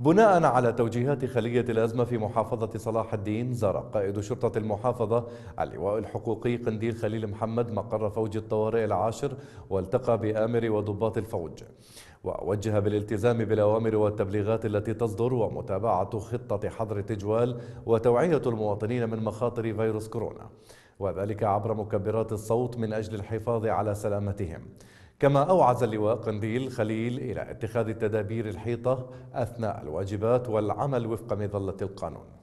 بناء على توجيهات خلية الأزمة في محافظة صلاح الدين زار قائد شرطة المحافظة اللواء الحقوقي قنديل خليل محمد مقر فوج الطوارئ العاشر والتقى بآمر وضباط الفوج ووجه بالالتزام بالأوامر والتبليغات التي تصدر ومتابعة خطة حظر تجوال وتوعية المواطنين من مخاطر فيروس كورونا وذلك عبر مكبرات الصوت من أجل الحفاظ على سلامتهم كما أوعز اللواء قنديل خليل إلى اتخاذ التدابير الحيطة أثناء الواجبات والعمل وفق مظلة القانون